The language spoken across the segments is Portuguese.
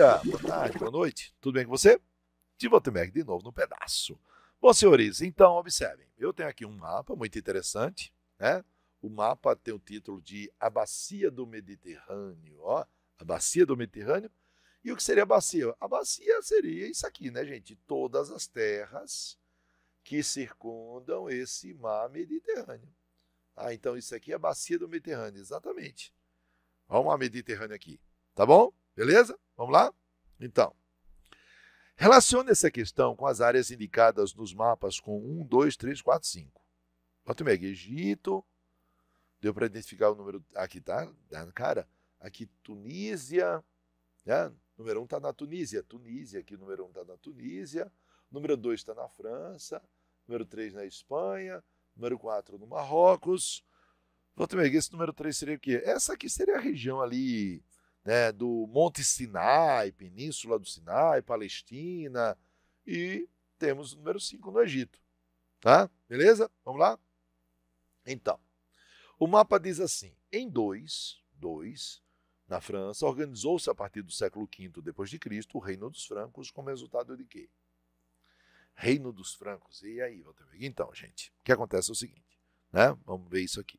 dia, boa tarde, boa noite. Tudo bem com você? De Voltemberg de novo no pedaço. Bom, senhores, então observem. Eu tenho aqui um mapa muito interessante, né? O mapa tem o título de A Bacia do Mediterrâneo, ó, a Bacia do Mediterrâneo. E o que seria a bacia? A bacia seria isso aqui, né, gente? Todas as terras que circundam esse mar Mediterrâneo. Ah, então isso aqui é a bacia do Mediterrâneo, exatamente. Vamos lá, Mediterrâneo aqui, tá bom? Beleza? Vamos lá? Então, relacione essa questão com as áreas indicadas nos mapas com 1, 2, 3, 4, 5. Bota mega, Egito. Deu para identificar o número. Aqui tá, tá cara. Aqui Tunísia. Né? Número 1 um está na Tunísia. Tunísia, aqui número 1 um está na Tunísia. Número 2 está na França. Número 3 na Espanha. Número 4 no Marrocos. Volta esse número 3 seria o quê? Essa aqui seria a região ali né, do Monte Sinai, Península do Sinai, Palestina, e temos o número 5 no Egito. Tá? Beleza? Vamos lá? Então, o mapa diz assim: em 2, 2, na França, organizou-se a partir do século V d.C. o Reino dos Francos, como resultado de quê? Reino dos Francos. E aí, Walter Então, gente, o que acontece é o seguinte, né? Vamos ver isso aqui.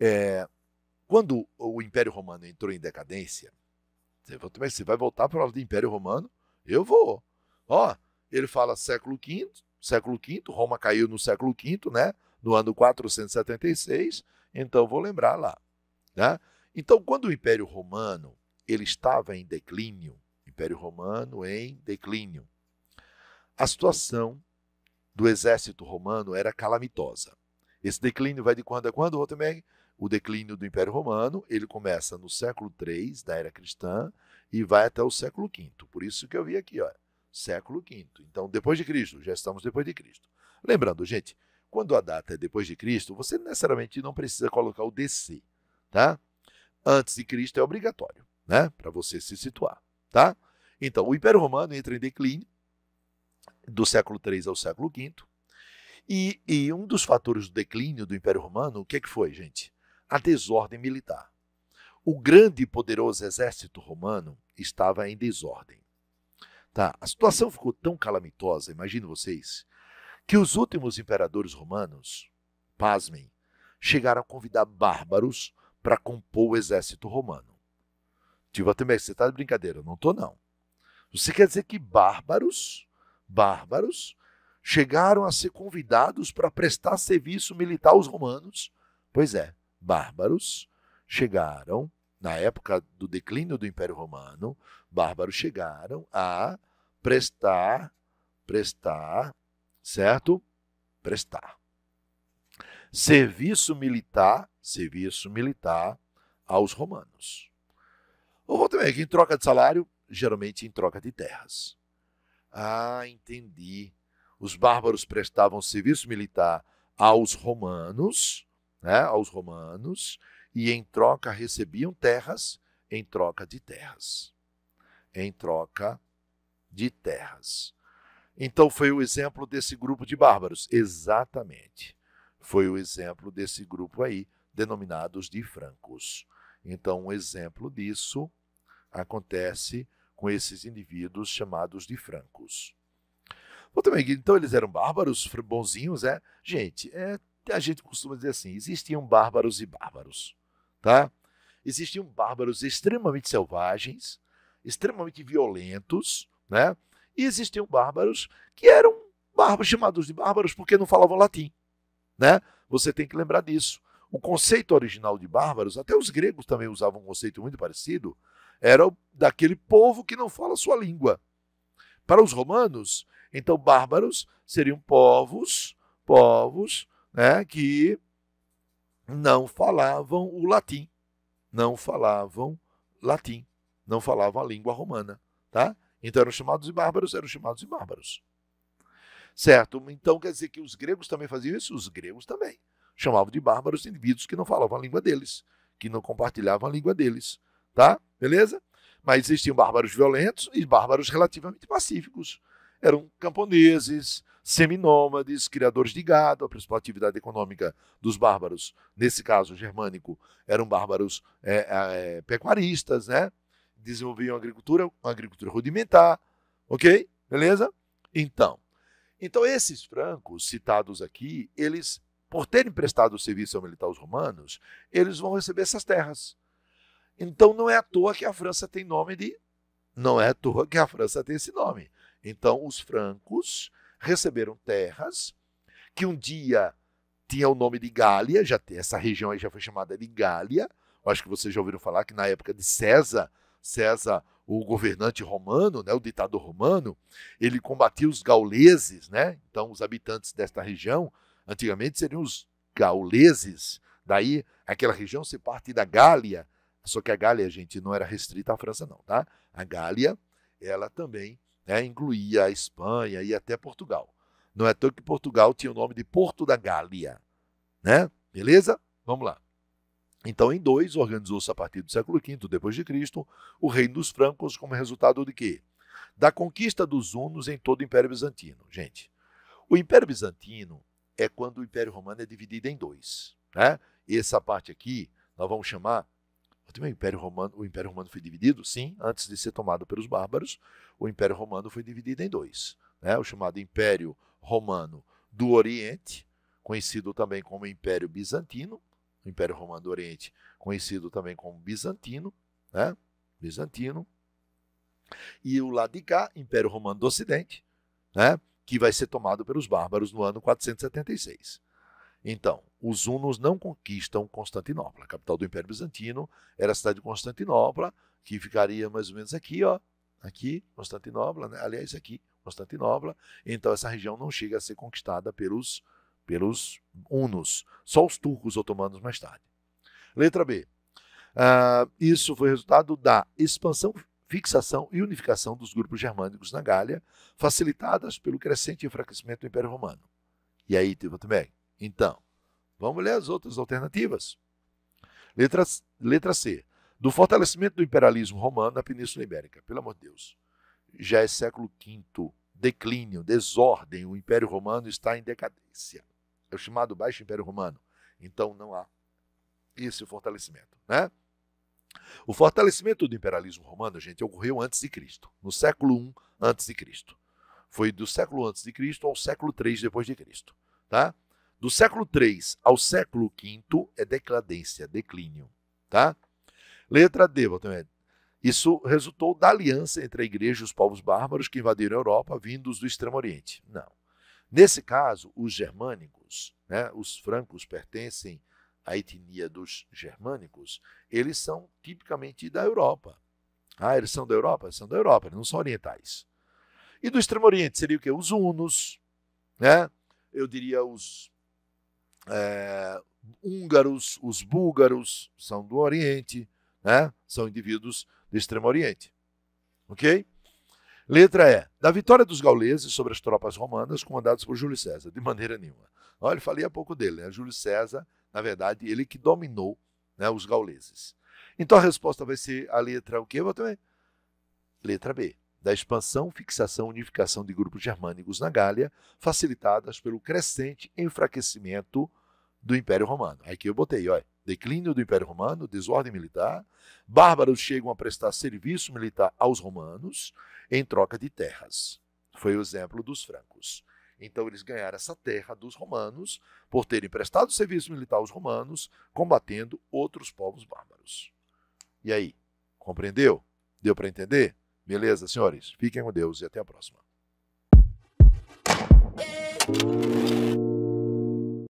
É, quando o Império Romano entrou em decadência, você, vai voltar para o Império Romano? Eu vou. Ó, ele fala século V, século V, Roma caiu no século V, né? No ano 476, então vou lembrar lá. Né? Então, quando o Império Romano ele estava em declínio, Império Romano em declínio, a situação do exército romano era calamitosa. Esse declínio vai de quando a quando, ou também o declínio do Império Romano, ele começa no século III da era cristã e vai até o século V. Por isso que eu vi aqui, ó, século V. Então, depois de Cristo, já estamos depois de Cristo. Lembrando, gente, quando a data é depois de Cristo, você necessariamente não precisa colocar o DC, tá? Antes de Cristo é obrigatório, né? Para você se situar, tá? Então, o Império Romano entra em declínio do século III ao século V. E, e um dos fatores do declínio do Império Romano, o que, é que foi, gente? a desordem militar. O grande e poderoso exército romano estava em desordem. Tá, a situação ficou tão calamitosa, imagino vocês, que os últimos imperadores romanos, pasmem, chegaram a convidar bárbaros para compor o exército romano. Tio até assim, você está de brincadeira? Não estou, não. Você quer dizer que bárbaros, bárbaros, chegaram a ser convidados para prestar serviço militar aos romanos? Pois é bárbaros chegaram, na época do declínio do Império Romano, bárbaros chegaram a prestar, prestar, certo? Prestar. Serviço militar, serviço militar aos romanos. Ou também, em troca de salário, geralmente em troca de terras. Ah, entendi. Os bárbaros prestavam serviço militar aos romanos né, aos romanos e em troca recebiam terras, em troca de terras. Em troca de terras. Então foi o exemplo desse grupo de bárbaros, exatamente. Foi o exemplo desse grupo aí, denominados de francos. Então, um exemplo disso acontece com esses indivíduos chamados de francos. Então, eles eram bárbaros, bonzinhos, é? Gente, é a gente costuma dizer assim: existiam bárbaros e bárbaros, tá? Existiam bárbaros extremamente selvagens, extremamente violentos, né? E existiam bárbaros que eram bárbaros chamados de bárbaros porque não falavam latim, né? Você tem que lembrar disso. O conceito original de bárbaros, até os gregos também usavam um conceito muito parecido, era daquele povo que não fala sua língua. Para os romanos, então bárbaros seriam povos, povos né, que não falavam o latim, não falavam latim, não falavam a língua romana, tá? Então eram chamados de bárbaros, eram chamados de bárbaros. Certo? Então quer dizer que os gregos também faziam isso? Os gregos também. Chamavam de bárbaros indivíduos que não falavam a língua deles, que não compartilhavam a língua deles, tá? Beleza? Mas existiam bárbaros violentos e bárbaros relativamente pacíficos. Eram camponeses, seminômades, criadores de gado, a principal atividade econômica dos bárbaros, nesse caso germânico, eram bárbaros é, é, é, pecuaristas, né? Desenvolviam agricultura, uma agricultura rudimentar, ok? Beleza? Então, então esses francos citados aqui, eles, por terem prestado serviço militar aos romanos, eles vão receber essas terras. Então não é à toa que a França tem nome de, não é à toa que a França tem esse nome. Então os francos receberam terras que um dia tinha o nome de Gália, já tem, essa região aí já foi chamada de Gália. Eu acho que vocês já ouviram falar que na época de César, César, o governante romano, né, o ditador romano, ele combatia os gauleses, né? Então os habitantes desta região antigamente seriam os gauleses. Daí aquela região se parte da Gália, só que a Gália, gente, não era restrita à França não, tá? A Gália, ela também né, incluía a Espanha e até Portugal. Não é tanto que Portugal tinha o nome de Porto da Gália, né? Beleza? Vamos lá. Então, em dois, organizou-se a partir do século V depois de Cristo o reino dos francos como resultado de quê? Da conquista dos hunos em todo o Império Bizantino. Gente, o Império Bizantino é quando o Império Romano é dividido em dois, né? Essa parte aqui nós vamos chamar o Império Romano, o Império Romano foi dividido, sim, antes de ser tomado pelos bárbaros, o Império Romano foi dividido em dois, né? O chamado Império Romano do Oriente, conhecido também como Império Bizantino, o Império Romano do Oriente, conhecido também como Bizantino, né? Bizantino. E o lado de cá, Império Romano do Ocidente, né? que vai ser tomado pelos bárbaros no ano 476. Então, os hunos não conquistam Constantinopla. A capital do Império Bizantino era a cidade de Constantinopla, que ficaria mais ou menos aqui, ó, aqui, Constantinopla, né? aliás, aqui, Constantinopla. Então, essa região não chega a ser conquistada pelos, pelos hunos, só os turcos otomanos mais tarde. Letra B. Uh, isso foi resultado da expansão, fixação e unificação dos grupos germânicos na Gália, facilitadas pelo crescente enfraquecimento do Império Romano. E aí, Tivotomeg, então, vamos ler as outras alternativas. Letra, letra C. Do fortalecimento do imperialismo romano na Península Ibérica. Pelo amor de Deus. Já é século V. Declínio, desordem. O Império Romano está em decadência. É o chamado Baixo Império Romano. Então não há esse fortalecimento. Né? O fortalecimento do imperialismo romano, gente, ocorreu antes de Cristo, no século I antes de Cristo. Foi do século antes de Cristo ao século III depois de Cristo, tá? Do século III ao século V é decadência, declínio, tá? Letra D, Valtemir. Isso resultou da aliança entre a igreja e os povos bárbaros que invadiram a Europa vindos do Extremo Oriente. Não. Nesse caso, os germânicos, né, os francos pertencem à etnia dos germânicos, eles são tipicamente da Europa. Ah, eles são da Europa? Eles são da Europa, eles não são orientais. E do Extremo Oriente seria o quê? Os hunos, né? eu diria os é, húngaros, os búlgaros são do Oriente, né? são indivíduos do Extremo Oriente. Ok? Letra E. Da vitória dos gauleses sobre as tropas romanas comandadas por Júlio César. De maneira nenhuma. Olha, falei há pouco dele. Né? Júlio César, na verdade, ele que dominou né, os gauleses. Então a resposta vai ser a letra o quê? Vou também. Letra B. Da expansão, fixação e unificação de grupos germânicos na Gália, facilitadas pelo crescente enfraquecimento do Império Romano. Aqui eu botei, olha, declínio do Império Romano, desordem militar, bárbaros chegam a prestar serviço militar aos romanos em troca de terras. Foi o exemplo dos francos. Então eles ganharam essa terra dos romanos por terem prestado serviço militar aos romanos, combatendo outros povos bárbaros. E aí, compreendeu? Deu para entender? Beleza, senhores? Fiquem com Deus e até a próxima.